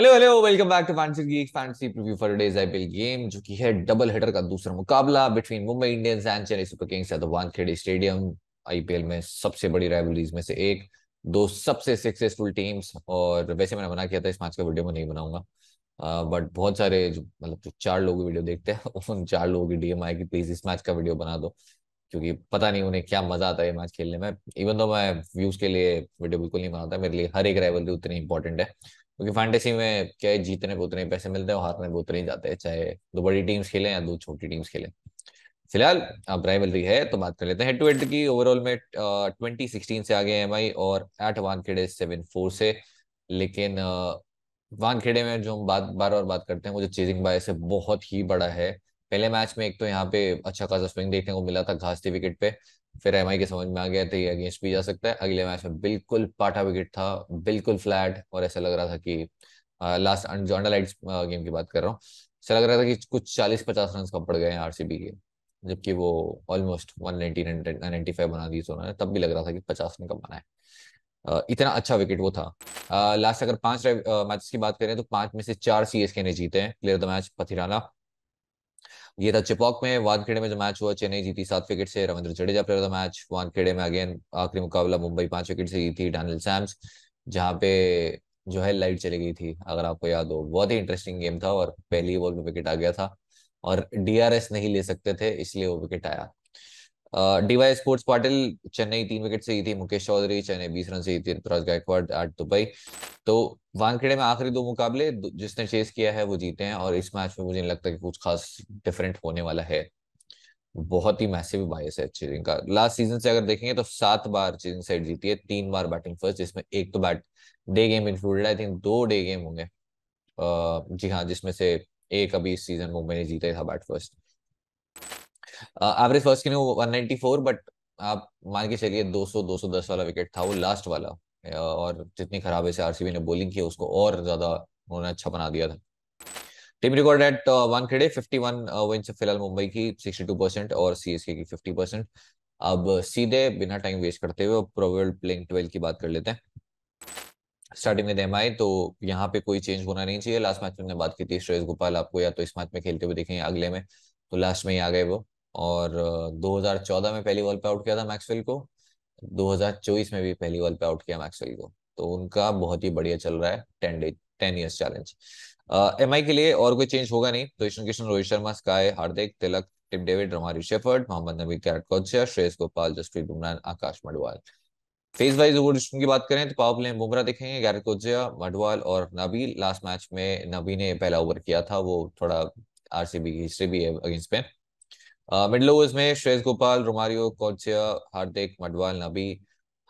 hello hello welcome back to fancy geek fancy preview for days IPL game जो कि है double header का दूसरा मुकाबला between Mumbai Indians and Chennai Super Kings at the Wankhede stadium IPL में सबसे बड़ी राइवलरीज में से एक दो सबसे सक्सेसफुल टीम्स और वैसे मैंने मना किया था इस मैच का वीडियो मैं नहीं बनाऊंगा बट uh, बहुत सारे जो मतलब जो चार लोग वीडियो देखते हैं उन चार लोगों की डीएम आए कि प्लीज इस मैच का वीडियो बना दो क्योंकि पता नहीं उन्हें क्या मजा आता है मैच खेलने में इवन तो मैं व्यूज के लिए वीडियो बिल्कुल नहीं बनाता मेरे लिए हर एक राइवलरी उतनी इंपॉर्टेंट है क्योंकि फैंटेसी में क्या है जीतने को उतने पैसे मिलते हैं हारने को उतने ही जाते हैं चाहे दो बड़ी टीम्स खेलें या दो छोटी टीम्स खेलें फिलहाल अब राइवलरी है तो बात कर लेते हैं हेड टू की ओवरऑल में ट्वेंटी सिक्सटीन से आगे एम आई और एट वानखेड़े सेवन फोर से लेकिन वानखेड़े में जो हम बात बार बार बात करते हैं वो जो चेजिंग बाय से बहुत ही बड़ा है पहले मैच में एक तो यहाँ पे अच्छा खासा स्विंग देखने को मिला था घास विकेट पे फिर एम के समझ में आ गया था तो ये अगेंस्ट भी जा सकता है अगले मैच में बिल्कुल पाटा विकेट था बिल्कुल फ्लैट और ऐसा लग रहा था कि लास्ट जो अंडरलाइट गेम की बात कर रहा हूँ ऐसा लग रहा था कि कुछ चालीस पचास रन का पड़ गए हैं आरसीबी के जबकि वो ऑलमोस्ट वन नाइनटी फाइव बना दी उन्होंने तब भी लग रहा था कि पचास रन कम बनाए इतना अच्छा विकेट वो था लास्ट अगर पांच मैच की बात करें तो पांच में से चार सीएसके ने जीते हैं प्लेयर द मैच पथिराना ये था चिपॉक में वानखेड़े में जो मैच हुआ चेन्नई जीती सात विकेट से Ravindra Jadeja player the match Wankhede में अगेन आखिरी मुकाबला मुंबई पांच विकेट से जीती डैनियल सैम्स जहाँ पे जो है लाइट चली गई थी अगर आपको याद हो बहुत ही इंटरेस्टिंग गेम था और पहली बॉल में विकेट आ गया था और डीआरएस नहीं ले सकते थे इसलिए वो विकेट आया डीवाई स्पोर्ट्स पाटिल चेन्नई तीन विकेट से ही थी मुकेश चौधरी चेन्नई बीस रन से ही थी ऋतुराज गायकवाड़ आठ दुबई तो वानखेड़े में आखिरी दो मुकाबले जिसने चेस किया है वो जीते हैं और इस मैच में मुझे नहीं लगता कि कुछ खास डिफरेंट होने वाला है बहुत ही मैसिव बायस है चीजिंग का लास्ट सीजन से अगर देखेंगे तो सात बार चीजिंग साइड जीती है तीन बार बैटिंग फर्स्ट जिसमें एक तो bat day game included I think दो डे गेम होंगे जी हाँ जिसमें से एक अभी इस सीजन मुंबई ने जीता था bat first average first inning वो 194 बट आप मान के चलिए 200 210 वाला विकेट था वो लास्ट वाला uh, और जितनी खराब है आरसीबी ने बॉलिंग की उसको और ज्यादा उन्होंने अच्छा बना दिया था team record at one fifty one wins फिलहाल मुंबई की टू परसेंट और के की फिफ्टी परसेंट अब सीधे बिना टाइम वेस्ट करते हुए प्रोबेबल प्लेइंग ट्वेल्व की बात कर लेते हैं स्टार्टिंग में देमाए तो यहाँ पे कोई चेंज होना नहीं चाहिए लास्ट मैच में बात की थी श्रेयस गोपाल आपको या तो इस मैच में खेलते हुए देखेंगे अगले में तो लास्ट में ही आ गए वो और 2014 में पहली बॉल पे आउट किया था मैक्सवेल को 2024 में भी पहली बॉल पे आउट किया मैक्सवेल को तो उनका बहुत ही बढ़िया चल रहा है ten day ten years challenge M I के लिए और कोई चेंज होगा नहीं तो Kishan Rohit Sharma SKY Hardik Tilak Tim David Romario Shepherd Mohammad Nabi Gerald Coetzee Shreyas Gopal Jasprit Bumrah Akash Madhwal phase wise over की बात करें तो पावर प्ले बुमरा बुमराह दिखेंगे गैरत कोजिया मडवाल और नबी लास्ट मैच में नबी ने पहला ओवर किया था वो थोड़ा आरसीबी की हिस्ट्री भी है अगेंस्ट में मिडल ओवर्स में श्रेयस गोपाल रोमारियो कौचिया हार्दिक मडवाल नबी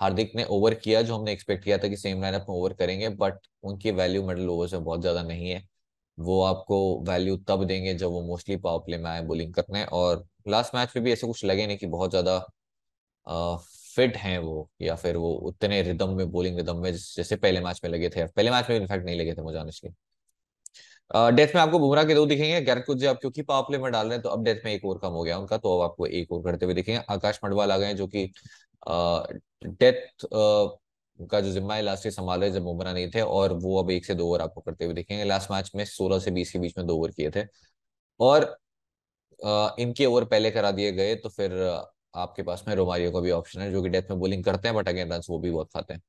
हार्दिक ने ओवर किया जो हमने एक्सपेक्ट किया था कि सेम लाइनअप में ओवर करेंगे बट उनकी वैल्यू मिडल ओवर्स में बहुत ज्यादा नहीं है वो आपको वैल्यू तब देंगे जब वो मोस्टली पावर प्ले में आए बोलिंग करने और लास्ट मैच में भी ऐसे कुछ लगे नहीं कि बहुत ज्यादा फिट हैं वो या फिर वो उतने रिदम में बोलिंग रिदम में जैसे पहले मैच में लगे थे पहले मैच में इनफैक्ट नहीं लगे थे मुझे ऑनेस्टली डेथ में आपको बुमरा के दो दिखेंगे गैरकुद कुछ आप क्योंकि पावर प्ले में डाल रहे हैं तो अब डेथ में एक ओवर कम हो गया उनका तो अब आपको एक ओवर करते हुए दिखेंगे आकाश मंडवाल आ गए जो कि डेथ का जो जिम्मा है लास्ट ईयर संभाल रहे जब बुमरा नहीं थे और वो अब एक से दो ओवर आपको करते हुए दिखेंगे लास्ट मैच में सोलह से बीस के बीच में दो ओवर किए थे और इनके ओवर पहले करा दिए गए तो फिर आपके पास में रोमारियो का भी ऑप्शन है जो कि डेथ में बोलिंग करते हैं बट अगेन रन वो भी बहुत खाते हैं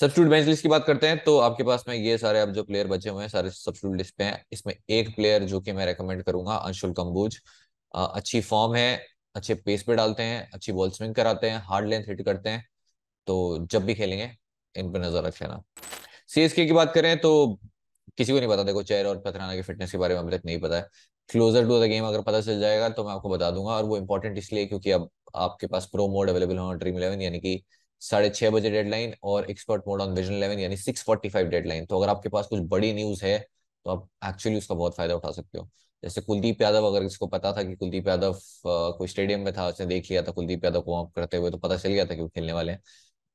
सब्सिट्यूट बेंच लिस्ट की बात करते हैं तो आपके पास में ये सारे अब जो प्लेयर बचे हुए हैं सारे सब्सिट्यूट लिस्ट पे हैं इसमें एक प्लेयर जो कि मैं रेकमेंड करूंगा अंशुल कंबूज अच्छी फॉर्म है अच्छे पेस पे डालते हैं अच्छी बॉल स्विंग कराते हैं हार्ड लेंथ हिट करते हैं तो जब भी खेलेंगे इन पर नजर रख लेना सीएसके की बात करें तो किसी को नहीं पता देखो चेयर और पथराना के फिटनेस के बारे में अभी तक नहीं पता है क्लोजर टू द गेम अगर पता चल जाएगा तो मैं आपको बता दूंगा और वो इंपॉर्टेंट इसलिए क्योंकि अब आपके पास प्रो मोड अवेलेबल होना ड्रीम इलेवन यानी कि साढ़े छह बजे डेडलाइन और expert mode on vision eleven यानी सिक्स फोर्टी फाइव डेडलाइन तो अगर आपके पास कुछ बड़ी न्यूज है तो आप एक्चुअली उसका बहुत फायदा उठा सकते हो जैसे कुलदीप यादव अगर इसको पता था कि कुलदीप यादव कोई स्टेडियम में था उसने देख लिया था कुलदीप यादव को वार्म करते हुए तो पता चल गया था कि वो खेलने वाले हैं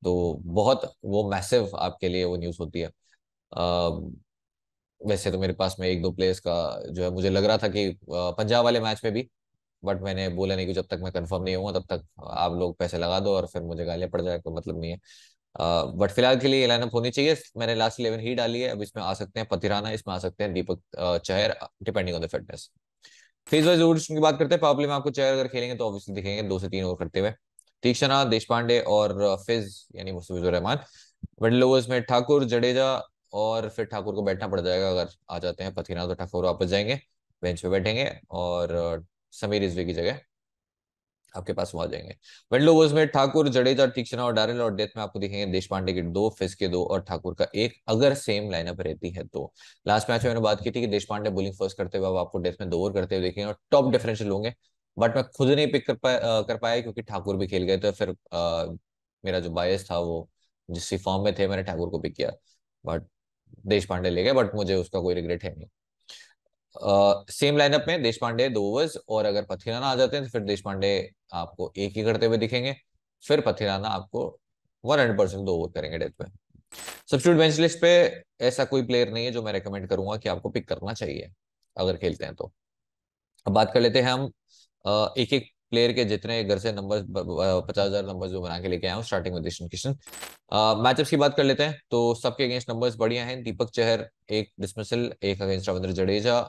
तो बहुत वो मैसिव आपके लिए वो न्यूज होती है वैसे तो मेरे पास में एक दो प्लेयर्स का जो है मुझे लग रहा था कि पंजाब वाले मैच में भी बट मैंने बोला नहीं कि जब तक मैं कंफर्म नहीं हूँ तब तक आप लोग पैसे लगा दो और फिर मुझे गालियाँ पड़ जाए कोई मतलब नहीं है बट फिलहाल के लिए लाइनअप होनी चाहिए मैंने लास्ट इलेवन ही डाली है अब इसमें आ सकते हैं पथिराना इसमें आ सकते हैं Deepak Chahar depending on the fitness phase wise overs की बात करते हैं पावर में आपको चेयर अगर खेलेंगे तो ऑब्वियसली दिखेंगे दो से तीन ओवर करते हुए तीक्षणा देश पांडे और फिज यानी मुस्तफिजुर रहमान मिडल ओवर्स में ठाकुर जडेजा और फिर ठाकुर को बैठना पड़ जाएगा अगर आ जाते हैं पथीना तो ठाकुर वापस जाएंगे बेंच पे बैठेंगे और समीर रिजवी की जगह आपके पास वो आ जाएंगे वेंडलो ओवर्स में ठाकुर जडेजा तीक्षणा और डारेल और डेथ में आपको दिखेंगे देश पांडे के दो फिस के दो और ठाकुर का एक अगर सेम लाइनअप रहती है तो लास्ट मैच में मैंने बात की थी कि देश पांडे बोलिंग फर्स्ट करते हुए आपको डेथ में दो ओवर करते हुए देखेंगे और टॉप डिफरेंशियल होंगे बट मैं खुद नहीं पिक कर पाया कर पाया क्योंकि ठाकुर भी खेल गए तो फिर आ, मेरा जो बायस था वो जिस फॉर्म में थे मैंने ठाकुर को पिक किया बट देश पांडे ले गए बट मुझे उसका कोई रिग्रेट है नहीं सेम लाइनअप में देश पांडे दो ओवर्स और अगर पथिराना आ जाते हैं तो फिर देश पांडे आपको एक ही करते हुए दिखेंगे फिर पथिराना आपको वन हंड्रेड परसेंट दो ओवर करेंगे डेथ में सब्सिट्यूट बेंच लिस्ट पे ऐसा कोई प्लेयर नहीं है जो मैं रिकमेंड करूंगा कि आपको पिक करना चाहिए अगर खेलते हैं तो अब बात कर लेते हैं हम एक एक प्लेयर के जितने घर से नंबर पचास हजार नंबर जो बना के लेके आया हूँ स्टार्टिंग में दिशन किशन मैचअप्स की बात कर लेते हैं तो सबके अगेंस्ट नंबर्स बढ़िया हैं दीपक चहर एक डिसमिसल एक against Ravindra Jadeja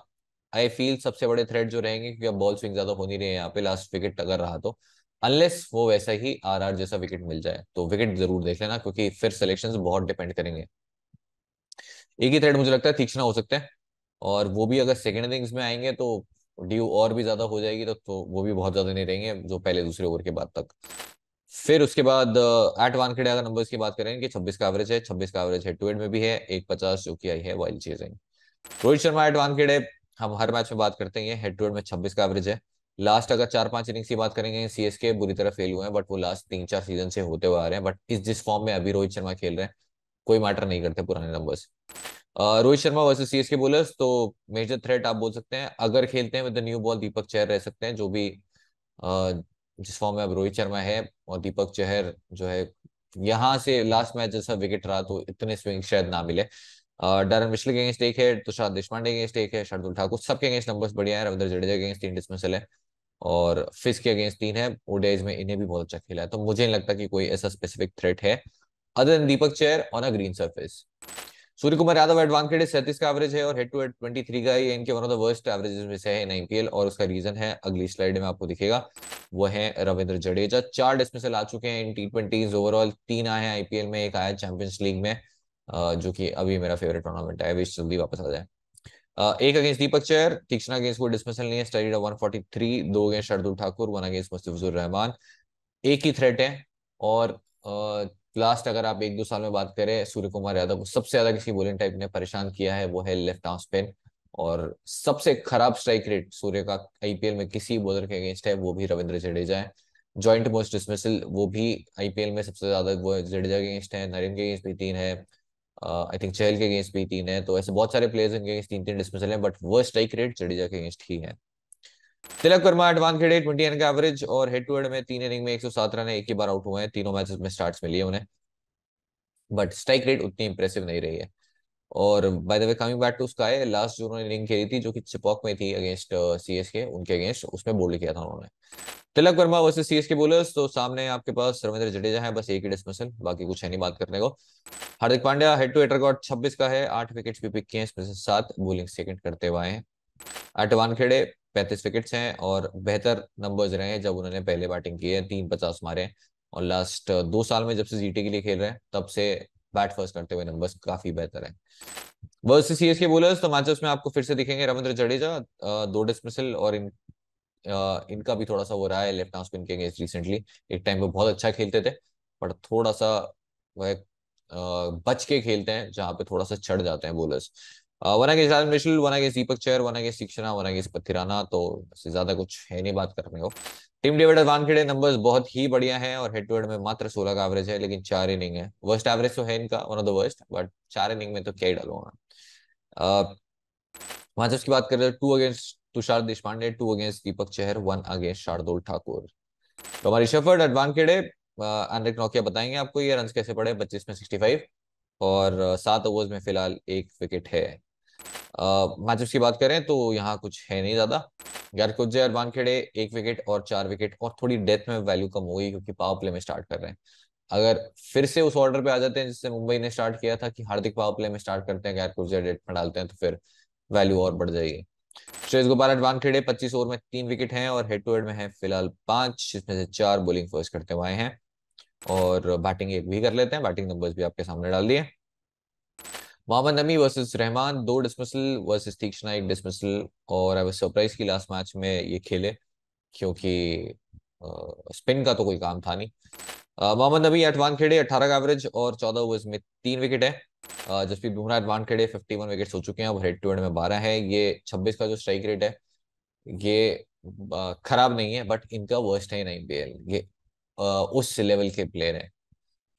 I feel सबसे बड़े थ्रेड जो रहेंगे क्योंकि अब बॉल स्विंग ज्यादा हो नहीं रहे हैं यहाँ पे लास्ट विकेट अगर रहा तो अनलेस वो वैसा ही आर आर जैसा विकेट मिल जाए तो विकेट जरूर देख लेना क्योंकि फिर सिलेक्शन बहुत डिपेंड करेंगे एक ही थ्रेड मुझे लगता है तीक्ष्णा हो सकता है और वो भी अगर सेकेंड इनिंग्स में आएंगे तो ड्यू और भी ज्यादा हो जाएगी तो, तो वो भी बहुत ज्यादा नहीं रहेंगे जो पहले दूसरे ओवर के बाद तक फिर उसके बाद एट uh, वानखेड़े अगर नंबर्स की बात करें कि 26 का एवरेज है 26 का एवरेज है टू में भी है एक पचास जो कि आई है वाइल्ड चीजें रोहित शर्मा एट खेड़े हम हर मैच में बात करते हैं ये हेड टू हेड में छब्बीस का एवरेज है लास्ट अगर चार पांच इनिंग्स की बात करेंगे सी एस के बुरी तरह फेल हुए हैं बट वो लास्ट तीन चार सीजन से होते हुए आ रहे हैं बट इस जिस फॉर्म में अभी रोहित शर्मा खेल रहे हैं कोई मैटर नहीं करते पुराने numbers Rohit Sharma versus C S K bowlers तो मेजर थ्रेट आप बोल सकते हैं अगर खेलते हैं with new ball Deepak Chahar रह सकते हैं जो भी जिस फॉर्म में अब रोहित शर्मा है और दीपक चहर जो है यहाँ से लास्ट मैच जैसा विकेट रहा तो इतने स्विंग शायद ना मिले डरन मिश्र के अगेंस्ट एक है तुषार देशपांडे के अगेंस्ट एक है शार्दुल ठाकुर सबके अगेंस्ट नंबर्स बढ़िया है रविंद्र जडेजा के अगेंस्ट तीन डिसमिसल है और फिस के अगेंस्ट तीन है ओडेज में इन्हें भी बहुत अच्छा खेला है तो मुझे नहीं लगता कि कोई ऐसा स्पेसिफिक थ्रेट है other Deepak Chahar on a green surface Surya Kumar Yadav advantage सैंतीस का एवरेज है और head to head twenty three का ही इनके one of the worst average में से है इन आईपीएल और उसका रीजन है अगली स्लाइड में आपको दिखेगा वो है रविंद्र जडेजा चार डिस्मिसल आ चुके हैं इन टी ट्वेंटी ओवरऑल तीन आए हैं आईपीएल में एक आया चैंपियंस लीग में जो कि अभी मेरा फेवरेट टूर्नामेंट है विश जल्दी वापस आ जाए एक अगेंस्ट दीपक चेयर तीक्षण अगेंस्ट को डिस्मिसल नहीं है फोर्टी थ्री दो against Shardul Thakur one against Mustafizur Rahman एक ही थ्रेट है और लास्ट अगर आप एक दो साल में बात करें सूर्य कुमार यादव को सबसे ज्यादा किसी बोलिंग टाइप ने परेशान किया है वो है लेफ्ट आर्म स्पिन और सबसे खराब स्ट्राइक रेट सूर्य का आईपीएल में किसी बॉलर के अगेंस्ट है वो भी रविंद्र जडेजा है जॉइंट मोस्ट डिसमिसल वो भी आईपीएल में सबसे ज्यादा वो जडेजा के अगेंस्ट है नरेंद्र के अगेंस्ट भी तीन है आई थिंक चहल के अगेंस्ट भी तीन है तो ऐसे बहुत सारे प्लेयर्स उनके अगेंस्ट तीन तीन डिस्मिसल हैं बट वो स्ट्राइक रेट जडेजा के अगेंस्ट ही है तिलक वर्मा एडवान खेडे ट्वेंटी रन का एवरेज और हेड टू हेड में तीन इनिंग में एक सौ सात रन एक ही बार आउट हुए हैं तीनों मैचेस में स्टार्ट मिली है उन्हें बट स्ट्राइक रेट उतनी इंप्रेसिव नहीं रही है और by the way coming back to SKY last जो उन्होंने इनिंग खेली थी जो कि चिपॉक में थी अगेंस्ट सी एस के उनके अगेंस्ट उसमें बोल्ड किया था उन्होंने Tilak Varma C S K bowlers तो सामने आपके पास रविंद्र जडेजा है बस एक ही डिस्मिसल बाकी कुछ है नहीं बात करने को Hardik Pandya head to head record छब्बीस का है आठ विकेट भी पिक किए हैं इसमें से सात बोलिंग सेकंड करते हुए हैं आठ वानखेड़े पैंतीस विकेट्स हैं और बेहतर नंबर्स रहे हैं जब उन्होंने पहले बैटिंग की है तीन पचास मारे और लास्ट uh, दो साल में जब से जीटी के लिए खेल रहे हैं तब से बैट फर्स्ट करते हुए नंबर्स काफी बेहतर है वर्सेस के बोलर्स तो मैचेस में आपको फिर से दिखेंगे रविंद्र जडेजा दो डिसमिसल और इन इनका भी थोड़ा सा वो रहा है लेफ्ट आर्म स्पिन के अगेंस्ट रिसेंटली एक टाइम पे बहुत अच्छा खेलते थे पर थोड़ा सा वह बच के खेलते हैं जहां पे थोड़ा सा चढ़ जाते हैं बोलर्स वन आगे आजम मिशल वन आगे दीपक चेयर वन आगे शिक्षणा वन आगे पथिराना तो ज्यादा कुछ है नहीं बात करने को Tim David Wankhede numbers बहुत ही बढ़िया हैं और हेड टू हेड में मात्र 16 का एवरेज है लेकिन चार इनिंग है वर्स्ट एवरेज तो है इनका one of the worst but चार इनिंग में तो क्या ही डालूंगा से उसकी बात करें two against Tushar Deshpande two against Deepak Chahar one against Shardul Thakur तो हमारी एडवान अडवानखेड़े अनरिक नोकिया बताएंगे आपको ये रन कैसे पड़े पच्चीस में सिक्सटी और सात ओवर्स में फिलहाल एक विकेट है मैचेस की बात करें तो यहाँ कुछ है नहीं ज्यादा गैरकुजे और वानखेड़े एक विकेट और चार विकेट और थोड़ी डेथ में वैल्यू कम गई क्योंकि पावर प्ले में स्टार्ट कर रहे हैं अगर फिर से उस ऑर्डर पे आ जाते हैं जिससे मुंबई ने स्टार्ट किया था कि हार्दिक पावर प्ले में स्टार्ट करते हैं गैरकुजे डेट में डालते हैं तो फिर वैल्यू और बढ़ जाएगी श्रेष गोपाल वानखेड़े पच्चीस ओवर में तीन विकेट हैं और हेड टू हेड में है फिलहाल पांच जिसमें से चार बोलिंग फर्स्ट करते हुए हैं और बैटिंग एक भी कर लेते हैं बैटिंग नंबर्स भी आपके सामने डाल दिए मोहम्मद नमी वर्सेस रहमान दो डिसमिसल वर्सेस तीक्षणा एक डिसमिसल और आई वाज सरप्राइज की लास्ट मैच में ये खेले क्योंकि स्पिन का तो कोई काम था नहीं मोहम्मद नबी एट वन खेड़े अठारह का एवरेज और चौदह ओवर्स में तीन विकेट है Jasprit Bumrah at Wankhede fifty one wicket हो चुके हैं और हेड टू हेड में बारह है ये छब्बीस का जो स्ट्राइक रेट है ये खराब नहीं है बट इनका वर्स्ट है इन आईपीएल ये उस लेवल के प्लेयर है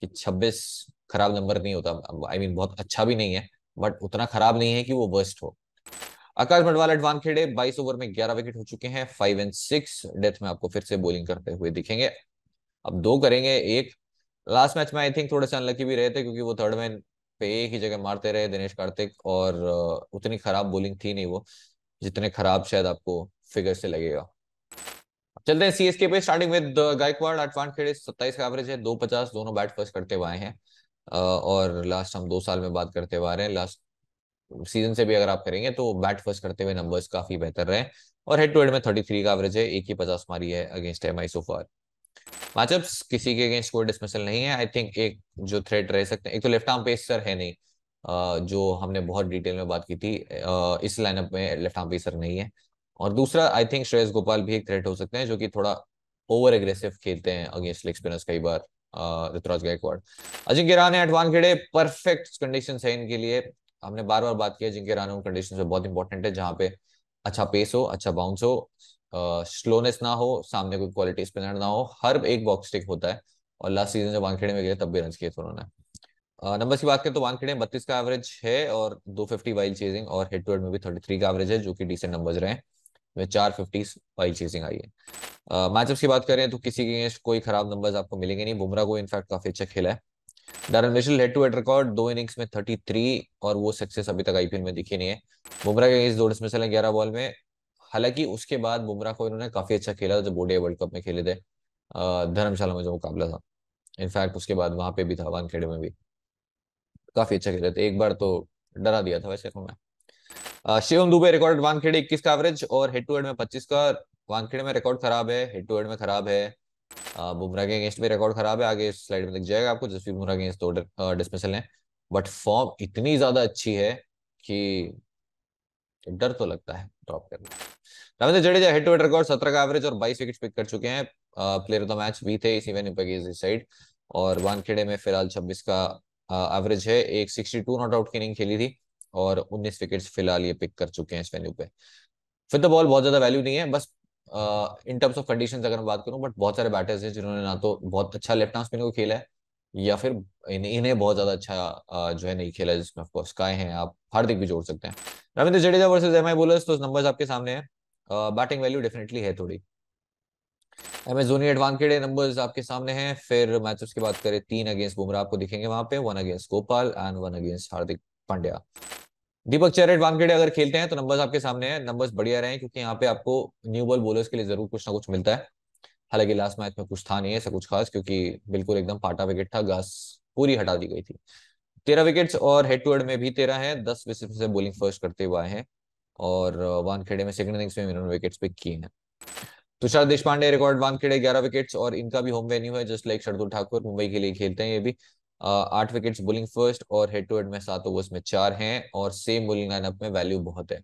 कि छब्बीस खराब नंबर नहीं होता आई I मीन mean, बहुत अच्छा भी नहीं है बट उतना खराब नहीं है कि वो वर्स्ट हो आकाश भटवाल एडवान खेड़े 22 ओवर में 11 विकेट हो चुके हैं फाइव एंड सिक्स डेथ में आपको फिर से बोलिंग करते हुए दिखेंगे अब दो करेंगे एक लास्ट मैच में आई थिंक थोड़े से अनलकी भी रहे थे क्योंकि वो थर्ड मैन पे एक ही जगह मारते रहे दिनेश कार्तिक और उतनी खराब बॉलिंग थी नहीं वो जितने खराब शायद आपको फिगर से लगेगा चलते हैं सीएसके पे स्टार्टिंग विद गायकवाड़ अटवान खेड़े सत्ताईस का एवरेज है दो पचास दोनों बैट फर्स्ट करते हुए हैं और लास्ट हम दो साल में बात करते हुए आ रहे हैं लास्ट सीजन से भी अगर आप करेंगे तो बैट फर्स्ट करते हुए नंबर्स काफी बेहतर रहे और हेड टू हेड में थर्टी थ्री का एवरेज है एक ही पचास मारी है against M I so far matchup किसी के अगेंस्ट कोई डिस्मिसल नहीं है आई थिंक एक जो थ्रेट रह सकते हैं एक तो लेफ्ट आर्म पेसर है नहीं जो हमने बहुत डिटेल में बात की थी इस लाइनअप में लेफ्ट आर्म पेसर नहीं है और दूसरा आई थिंक श्रेयस गोपाल भी एक थ्रेट हो सकते हैं जो कि थोड़ा ओवर एग्रेसिव खेलते हैं अगेंस्ट लेग स्पिनर्स कई बार ऋतुराज गायकवाड़ अजिंक्य रहाने एडवान खेड़े परफेक्ट कंडीशन है इनके लिए हमने बार बार बात की अजिंक्य रहाने कंडीशन बहुत इंपॉर्टेंट है जहां पे अच्छा पेस हो अच्छा बाउंस हो स्लोनेस ना हो सामने कोई क्वालिटी स्पिनर ना हो हर एक बॉक्स टिक होता है और लास्ट सीजन जब वानखेड़े में गए तब भी रन किए थे उन्होंने नंबर की बात करें तो वानखेड़े बत्तीस का एवरेज है और 250 फिफ्टी वाइल्ड चेजिंग और हेड टू हेड में भी 33 का एवरेज है जो कि डिसेंट नंबर्स रहे हैं में चार फिफ्टीज वाइल चेजिंग आई है मैचअप्स की बात करें तो किसी के अगेंस्ट कोई खराब नंबर्स आपको मिलेंगे नहीं बुमराह को इनफैक्ट काफी अच्छा खेला है Daryl Mitchell head to head record दो इनिंग्स में 33 और वो सक्सेस अभी तक आईपीएल में दिखी नहीं है बुमराह के अगेंस्ट दो डिसमिसल है ग्यारह बॉल में हालांकि उसके बाद बुमराह को इन्होंने काफी अच्छा खेला जब बोडे वर्ल्ड कप में खेले थे धर्मशाला में जो मुकाबला था इनफैक्ट उसके बाद वहां पे भी था वानखेड़े में भी काफी अच्छा खेले थे एक बार तो डरा दिया था वैसे तो मैं शिवम दुबे रिकॉर्ड वानखेड़े इक्कीस का एवरेज और हेड टू हेड में पच्चीस का वानखेड़े में रिकॉर्ड खराब है हेड टू हेड में खराब है बुमराह के अगेंस्ट में रिकॉर्ड खराब है आगे स्लाइड में दिख जाएगा आपको जसवीर बुमराह के अगेंस्ट तो डिसमिसल है बट फॉर्म इतनी ज्यादा अच्छी है कि डर तो लगता है ड्रॉप करना Ravindra Jadeja head to head record सत्रह का एवरेज और बाईस विकेट पिक कर चुके हैं प्लेयर ऑफ द मैच भी थे इस इवेंट पर साइड और वानखेड़े में फिलहाल छब्बीस का एवरेज है एक सिक्सटी टू नॉट आउट की इनिंग खेली थी और 19 विकेट्स फिलहाल ये पिक कर चुके हैं इस वेन्यू पे फिर द तो बॉल बहुत ज्यादा वैल्यू नहीं है बस इन टर्म्स ऑफ कंडीशन अगर मैं बात करूं बट बहुत सारे बैटर्स हैं जिन्होंने ना तो बहुत अच्छा लेफ्ट आर्म स्पिन को खेला है या फिर इन्हें बहुत ज्यादा अच्छा जो है नहीं खेला जिसमें ऑफकोर्स काय हैं आप हार्दिक भी जोड़ सकते हैं Ravindra Jadeja versus M I bowlers तो नंबर्स आपके सामने हैं बैटिंग वैल्यू डेफिनेटली है थोड़ी एम एस धोनी नंबर्स आपके सामने हैं फिर मैचेस की बात करें तीन अगेंस्ट बुमराह आपको दिखेंगे वहां पे one against Gopal and one against Hardik Pandya Deepak at Wankhede अगर खेलते हैं तो नंबर्स आपके सामने हैं नंबर्स बढ़िया रहे हैं क्योंकि यहाँ पे आपको न्यू बॉल बोलर्स के लिए जरूर कुछ ना कुछ मिलता है हालांकि लास्ट मैच में कुछ था नहीं ऐसा कुछ खास क्योंकि बिल्कुल एकदम फाटा विकेट था घास पूरी हटा दी गई थी तेरह विकेट्स और हेड टू हेड में भी तेरह है दस विकेट से बोलिंग फर्स्ट करते हुए आए हैं और वानखेड़े में सेकंड इनिंग्स में इन्होंने विकेट्स पिक किए हैं तुषार देशपांडे रिकॉर्ड वानखेड़े ग्यारह विकेट्स और इनका भी होम वेन्यू है जस्ट लाइक शरदुल ठाकुर मुंबई के लिए खेलते हैं ये भी आठ विकेट्स बोलिंग फर्स्ट और हेड टू हेड में सात ओवर्स में चार हैं और सेम बोलिंग लाइनअप में वैल्यू बहुत है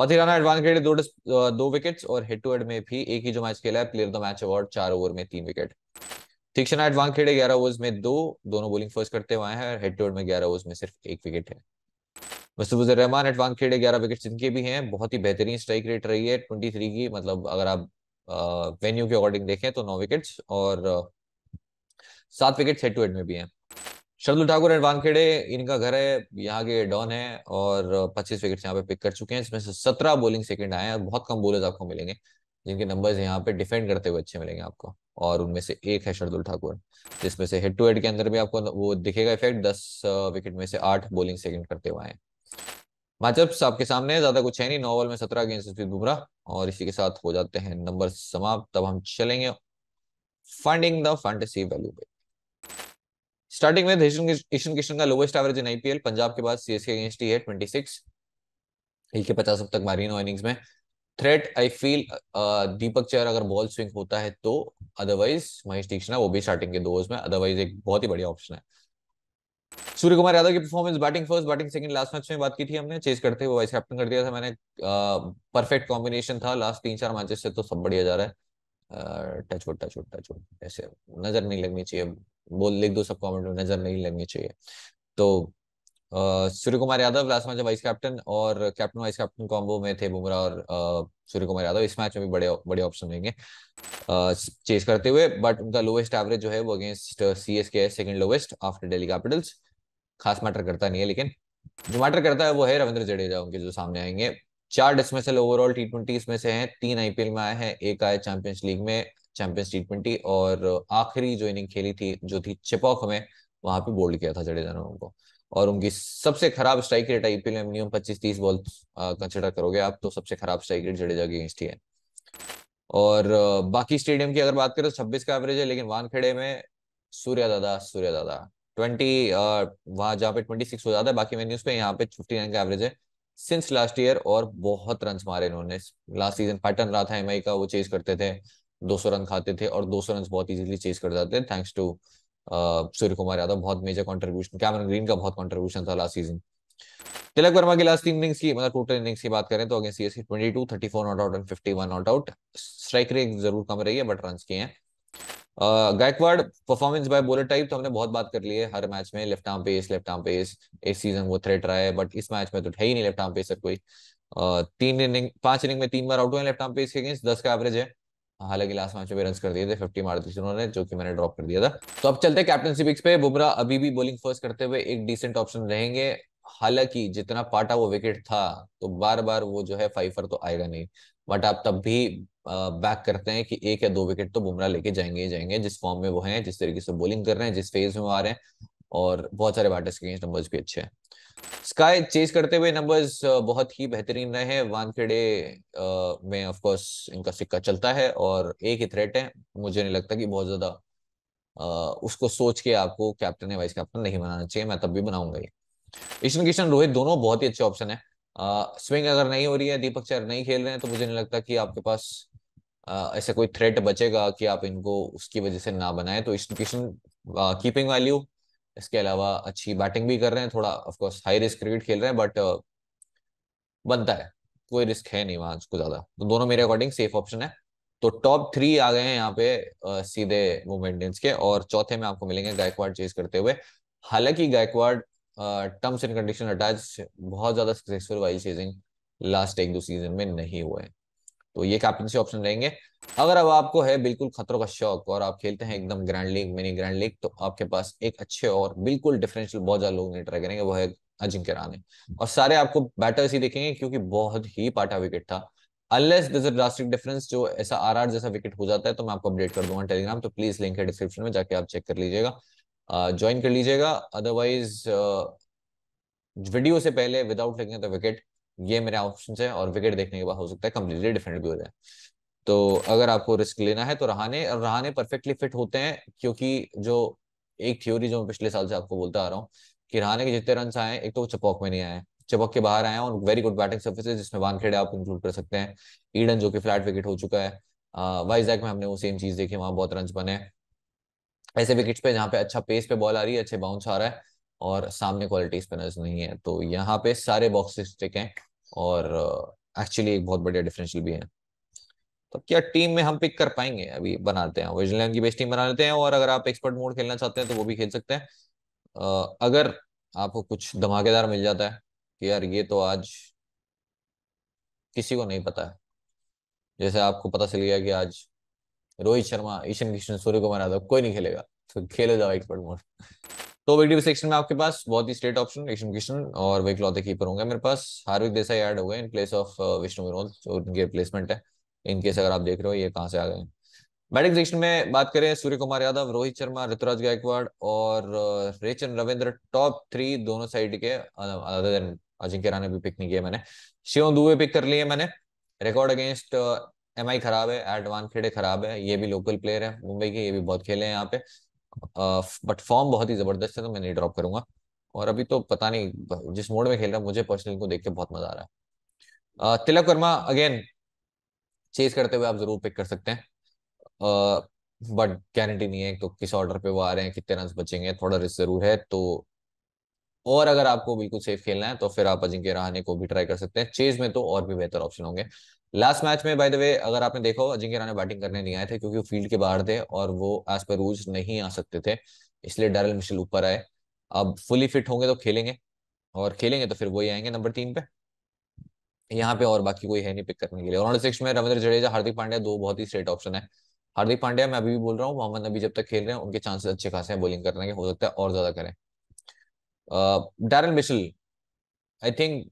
मथिराना एडवांस के लिए दो दो विकेट्स और हेड टू हेड में भी एक ही जो मैच खेला है प्लेयर द मैच अवार्ड चार ओवर में तीन विकेट तीक्षणा एडवान खेड़े ग्यारह ओवर्स में दो दोनों बोलिंग फर्स्ट करते हुए हैं और हेड टू हेड में ग्यारह ओवर्स में सिर्फ एक विकेट है मुस्तफुजुर रहमान एडवांस खेड़े ग्यारह विकेट इनके भी हैं बहुत ही बेहतरीन स्ट्राइक रेट रही है ट्वेंटी थ्री की मतलब अगर आप वेन्यू के अकॉर्डिंग देखें तो नौ विकेट्स और सात विकेट्स हेड टू हेड में भी हैं शर्दुल ठाकुर एंड वानखेड़े इनका घर है यहाँ के डॉन है और पच्चीस विकेट यहाँ पे पिक कर चुके हैं इसमें से सत्रह बोलिंग सेकंड आए हैं बहुत कम बोलर्स आपको मिलेंगे जिनके नंबर्स यहाँ पे डिफेंड करते हुए अच्छे मिलेंगे आपको और उनमें से एक है शर्दुल ठाकुर जिसमें से हेड टू हेड के अंदर भी आपको वो दिखेगा इफेक्ट दस विकेट में से आठ बोलिंग सेकेंड करते हुए आए मैचअप्स आपके सामने ज्यादा कुछ है नहीं नौ में सत्रह अगेंस्ट जसप्रीत और इसी के साथ हो जाते हैं नंबर समाप्त तब हम चलेंगे फंडिंग द फंटेसी वैल्यू पे स्टार्टिंग में ईशन किशन का lowest average in IPL Punjab के बाद सीएसके अगेंस्ट ही है ट्वेंटी 26 के पचास अब तक मारी नौ इनिंग्स में threat I feel Deepak Chahar अगर बॉल स्विंग होता है तो अदरवाइज महेश दीक्षण वो भी स्टार्टिंग के दो में अदरवाइज एक बहुत ही बढ़िया ऑप्शन है सूर्य कुमार यादव की performance batting first batting second last match में बात की थी हमने चेस करते वो वाइस कैप्टन कर दिया था मैंने परफेक्ट कॉम्बिनेशन था लास्ट तीन चार मैचेस से तो सब बढ़िया जा रहा है touch wood touch wood touch wood ऐसे नजर नहीं लगनी चाहिए बोल लिख दो सब कमेंट में नजर नहीं लगनी चाहिए तो Surya Kumar Yadav last match vice captain और कैप्टन वाइस कैप्टन कॉम्बो में थे बुमराह और सूर्य कुमार यादव इस मैच में भी बड़े बड़े ऑप्शन रहेंगे चेस करते हुए बट उनका लोवेस्ट एवरेज जो है वो अगेंस्ट सी एस के है second lowest after Delhi capitals खास मैटर करता नहीं है लेकिन जो मैटर करता है वो है रविंद्र जडेजा उनके जो सामने आएंगे चार डिस्मिसल ओवरऑल टी ट्वेंटी इसमें से हैं तीन आईपीएल में आए हैं एक आए चैंपियंस लीग में चैंपियंस टी ट्वेंटी और आखिरी जो इनिंग खेली थी जो थी चिपॉक में वहां पे बोल्ड किया था जडेजा ने उनको और उनकी सबसे खराब स्ट्राइक रेट आईपीएल में मिनिमम पच्चीस तीस बॉल कंसिडर करोगे आप तो सबसे खराब स्ट्राइक रेट जडेजा के अगेंस्ट ही है और बाकी स्टेडियम की अगर बात करें तो छब्बीस का एवरेज है लेकिन वानखेड़े में सूर्या दादा सूर्य दादा ट्वेंटी वहां जहाँ पे ट्वेंटी सिक्स हो जाता है बाकी मेन्यूज पे यहाँ पे फिफ्टी नाइन का एवरेज है सिंस लास्ट ईयर और बहुत रन मारे इन्होंने लास्ट सीजन पैटर्न रहा था एमआई का वो चेज करते थे सौ रन खाते थे और दो सौ रन बहुत इजीली चेज कर जाते हैं थैंक्स टू सूर्य कुमार यादव बहुत मेजर कॉन्ट्रीब्यूशन कैमरन ग्रीन का बहुत कॉन्ट्रीब्यूशन था लास्ट सीजन तिलक वर्मा की लास्ट इनिंग्स की मतलब टोटल इनिंग्स की बात करें तो twenty two thirty four not out and one not out strike rate जरूर कम रही है बट रन किए हैं Gaikwad performance by bowler type तो हमने बहुत बात कर ली है हर मैच में left arm pace left arm pace इस सीजन वो थ्रेट रहा है बट इस मैच में तो है ही नहीं लेफ्ट आर्म पेसर कोई तीन इनिंग पांच इनिंग में तीन बार आउट हुए लेफ्ट आर्म पेस के अगेंस्ट दस का एवरेज है हालांकि लास्ट मैच में रन कर दिए थे फिफ्टी मार दी थी उन्होंने जो कि मैंने ड्रॉप कर दिया था तो अब चलते हैं कैप्टनसी पिक्स पे बुमराह अभी भी बॉलिंग फर्स्ट करते हुए एक डिसेंट ऑप्शन रहेंगे हालांकि जितना पाटा वो विकेट था तो बार बार वो जो है फाइव तो आएगा नहीं बट आप तब भी बैक करते हैं कि एक या दो विकेट तो बुमराह लेके जाएंगे ही जाएंगे जिस फॉर्म में वो हैं जिस तरीके से बॉलिंग कर रहे हैं जिस फेज में वो आ रहे हैं और बहुत सारे बैटर्स के नंबर्स भी अच्छे हैं स्काई चेज करते हुए नंबर्स बहुत ही बेहतरीन रहे हैं वानखेड़े में ऑफकोर्स इनका सिक्का चलता है और एक ही थ्रेट है मुझे नहीं लगता कि बहुत ज्यादा उसको सोच के आपको कैप्टन या वाइस कैप्टन नहीं बनाना चाहिए मैं तब भी बनाऊंगा ये ईशन किशन रोहित दोनों बहुत ही अच्छे ऑप्शन है स्विंग अगर नहीं हो रही है दीपक चार नहीं खेल रहे हैं तो मुझे नहीं लगता कि आपके पास ऐसा कोई थ्रेट बचेगा कि आप इनको उसकी वजह से ना बनाए तो ईशन किशन कीपिंग वैल्यू इसके अलावा अच्छी बैटिंग भी कर रहे हैं थोड़ा ऑफकोर्स हाई रिस्क क्रिकेट खेल रहे हैं बट uh, बनता है कोई रिस्क है नहीं वहां को ज्यादा तो दोनों मेरे अकॉर्डिंग सेफ ऑप्शन है तो टॉप थ्री आ गए हैं यहाँ पे आ, uh, सीधे मुंबई इंडियंस के और चौथे में आपको मिलेंगे गायकवाड़ चेज करते हुए हालांकि Gaikwad terms and condition attach बहुत ज्यादा सक्सेसफुल वाइज चेजिंग लास्ट एक दो सीजन में नहीं हुए हैं तो ये कैप्टनसी ऑप्शन रहेंगे अगर अब आपको है बिल्कुल खतरों का शौक और आप खेलते हैं एकदम grand league mini grand league तो आपके पास एक अच्छे और बिल्कुल डिफरेंशियल बहुत ज्यादा लोग ट्राई करेंगे वो है अजिंक्य रहाने और सारे आपको बैटर्स ही देखेंगे क्योंकि बहुत ही पाटा विकेट था अनलेस ड्रास्टिक डिफरेंस जो ऐसा आर आर जैसा विकेट हो जाता है तो मैं आपको अपडेट कर दूंगा टेलीग्राम तो प्लीज लिंक है डिस्क्रिप्शन में जाके आप चेक कर लीजिएगा ज्वाइन कर लीजिएगा अदरवाइज वीडियो से पहले विदाउट लिखने तो विकेट ये मेरे ऑप्शन है और विकेट देखने के बाद हो सकता है कम्प्लीटली डिफरेंट भी हो जाए तो अगर आपको रिस्क लेना है तो रहाने और रहाने परफेक्टली फिट होते हैं क्योंकि जो एक थ्योरी जो मैं पिछले साल से आपको बोलता आ रहा हूँ कि रहाने के जितने रन आए एक तो वो चपॉक में नहीं आए चपक के बाहर आए और वेरी गुड बैटिंग सर्विस जिसमें वानखेड़े आप इंक्लूड कर सकते हैं ईडन जो कि फ्लैट विकेट हो चुका है वाइजैक में हमने वो सेम चीज देखी वहां बहुत रन बने ऐसे विकेट्स पे जहाँ पे अच्छा पेस पे बॉल आ रही है अच्छे बाउंस आ रहा है और सामने क्वालिटी स्पिनर्स नहीं है तो यहाँ पे सारे बॉक्सेस टिक हैं और एक्चुअली uh, एक बहुत बढ़िया डिफरेंशियल भी है तो क्या टीम में हम पिक कर पाएंगे अभी बनाते हैं विजिलेंस की बेस्ट टीम बना लेते हैं और अगर आप एक्सपर्ट मोड खेलना चाहते हैं तो वो भी खेल सकते हैं uh, अगर आपको कुछ धमाकेदार मिल जाता है कि यार ये तो आज किसी को नहीं पता है जैसे आपको पता चल गया कि आज रोहित शर्मा ईशन किशन सूर्य कुमार यादव कोई नहीं खेलेगा तो खेले जाओ एक्सपर्ट मोड तो वीडियो सेक्शन में आपके पास बहुत ही स्टेट ऑप्शन एक्शन किशन और वही की कीपर होंगे मेरे पास हार्विक देसाई ऐड हो गए uh, in place of Vishnu Vinod जो उनके रिप्लेसमेंट है इनकेस अगर आप देख रहे हो ये कहाँ से आ गए बैटिंग सेक्शन में बात करें सूर्य कुमार यादव रोहित शर्मा ऋतुराज गायकवाड़ और रेचन रविंद्र टॉप थ्री दोनों साइड के अदर देन अजिंक्य राणे भी पिक नहीं किया मैंने शिवम दुबे पिक कर लिए मैंने रिकॉर्ड अगेंस्ट एम आई खराब है एट वन खेड़े खराब है ये भी लोकल प्लेयर है मुंबई के ये भी बहुत खेले हैं यहाँ पे बट फॉर्म बहुत ही जबरदस्त है तो मैं नहीं ड्रॉप करूंगा और अभी तो पता नहीं जिस मोड में खेल रहा है मुझे पर्सनली को देख के बहुत मजा आ रहा है तिलक वर्मा अगेन चेज करते हुए आप जरूर पिक कर सकते हैं बट गारंटी नहीं है तो किस ऑर्डर पे वो आ रहे हैं कितने रन बचेंगे थोड़ा रिस्क जरूर है तो और अगर आपको बिल्कुल सेफ खेलना है तो फिर आप अजिंक्य रहाने को भी ट्राई कर सकते हैं चेज में तो और भी बेहतर ऑप्शन होंगे लास्ट मैच में बाय द वे अगर आपने देखा हो अजिंक्य रहाने बैटिंग करने नहीं आए थे क्योंकि वो फील्ड के बाहर थे और वो एज पर रूल्स नहीं आ सकते थे इसलिए डरल मिशेल ऊपर आए अब फुली फिट होंगे तो खेलेंगे और खेलेंगे तो फिर वही आएंगे नंबर तीन पे यहाँ पे और बाकी कोई है नहीं पिक करने के लिए राउंड सिक्स में रविंद्र जडेजा हार्दिक पांड्या दो बहुत ही स्ट्रेट ऑप्शन है हार्दिक पांड्या मैं अभी भी बोल रहा हूँ मोहम्मद नबी जब तक खेल रहे हैं उनके चांसेस अच्छे खासे हैं बॉलिंग करने के हो सकता है और ज्यादा करें डैरन मिशल आई थिंक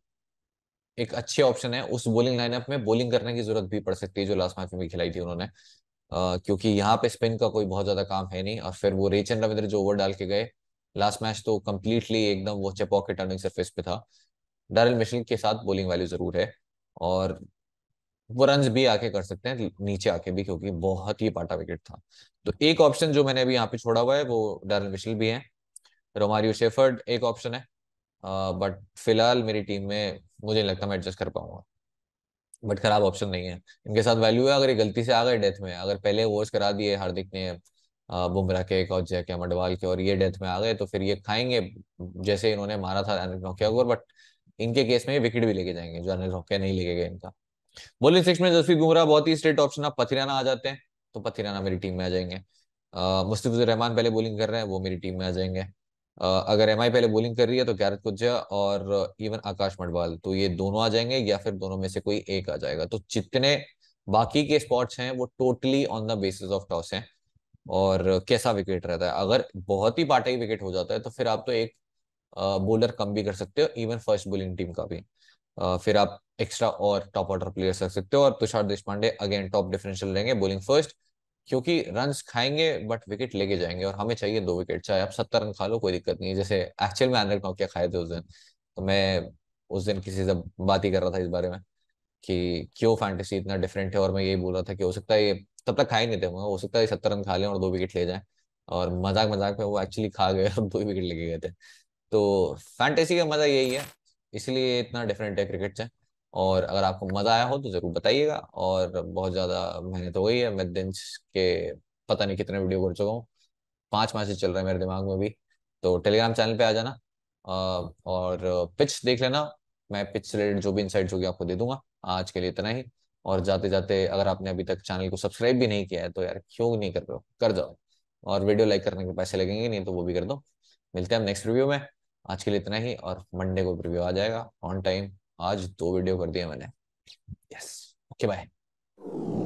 एक अच्छे ऑप्शन है उस बोलिंग लाइनअप में बोलिंग करने की जरूरत भी पड़ सकती है जो लास्ट मैच में भी खिलाई थी उन्होंने uh, क्योंकि यहाँ पे स्पिन का कोई बहुत ज्यादा काम है नहीं और फिर वो रेचन रविंद्र जो ओवर डाल के गए लास्ट मैच तो कंप्लीटली एकदम वो चपौ के टर्निंग सरफेस पे था डरल मिशल के साथ बोलिंग वैल्यू जरूर है और वो रन भी आके कर सकते हैं नीचे आके भी क्योंकि बहुत ही पाटा विकेट था तो एक ऑप्शन जो मैंने अभी यहाँ पे छोड़ा हुआ है वो डरल मिशल भी है रोमारियो शेफर्ड एक ऑप्शन है बट फिलहाल मेरी टीम में मुझे नहीं लगता मैं एडजस्ट कर पाऊंगा बट खराब ऑप्शन नहीं है इनके साथ वैल्यू है अगर ये गलती से आ गए डेथ में अगर पहले वॉच करा दिए हार्दिक ने बुमराह के और जय के अमडवाल के और ये डेथ में आ गए तो फिर ये खाएंगे जैसे इन्होंने मारा था अनिल नौकिया को बट इनके केस में ये विकेट भी लेके जाएंगे जो अनिल नौकिया नहीं लेके गए इनका बॉलिंग सिक्स में जसवीत बुमराह बहुत ही स्ट्रेट ऑप्शन आप पथिराना आ जाते हैं तो पथिराना मेरी टीम में आ जाएंगे मुस्तफिजुर रहमान पहले बोलिंग कर रहे हैं वो मेरी टीम में आ जाएंगे अगर एम पहले बोलिंग कर रही है तो गैरत कुजा और इवन आकाश मंडवाल तो ये दोनों आ जाएंगे या फिर दोनों में से कोई एक आ जाएगा तो जितने बाकी के स्पॉट्स हैं वो totally on the basis of toss हैं और कैसा विकेट रहता है अगर बहुत ही पार्टी ही विकेट हो जाता है तो फिर आप तो एक बॉलर कम भी कर सकते हो इवन फर्स्ट बोलिंग टीम का भी फिर आप एक्स्ट्रा और टॉप ऑर्डर प्लेयर्स रख सकते हो और Tushar Deshpande again top differential रहेंगे बोलिंग फर्स्ट क्योंकि रन खाएंगे बट विकेट लेके जाएंगे और हमें चाहिए दो विकेट चाहे आप सत्तर रन खा लो कोई दिक्कत नहीं है जैसे एक्चुअल में अनिल नौकिया खाए थे उस दिन तो मैं उस दिन किसी से बात ही कर रहा था इस बारे में कि क्यों फैंटेसी इतना डिफरेंट है और मैं यही बोल रहा था कि हो सकता है ये तब तक खा ही नहीं थे हो सकता है सत्तर रन खा लें और दो विकेट ले जाएं और मजाक मजाक में वो एक्चुअली खा गए और दो विकेट लेके गए थे तो फैंटेसी का मजा यही है इसलिए इतना डिफरेंट है क्रिकेट से और अगर आपको मज़ा आया हो तो ज़रूर बताइएगा और बहुत ज़्यादा मेहनत हो गई है मैं दिन के पता नहीं कितने वीडियो कर चुका हूँ पाँच मैसेज चल रहे हैं मेरे दिमाग में भी तो टेलीग्राम चैनल पे आ जाना और पिच देख लेना मैं पिच रिलेटेड जो भी इंसाइट होगी आपको दे दूंगा आज के लिए इतना ही और जाते जाते अगर आपने अभी तक चैनल को सब्सक्राइब भी नहीं किया है तो यार क्यों नहीं कर रहे हो कर जाओ और वीडियो लाइक करने के पैसे लगेंगे नहीं तो वो भी कर दो मिलते हैं नेक्स्ट रिव्यू में आज के लिए इतना ही और मंडे को रिव्यू आ जाएगा ऑन टाइम आज दो वीडियो कर दिए मैंने यस ओके बाय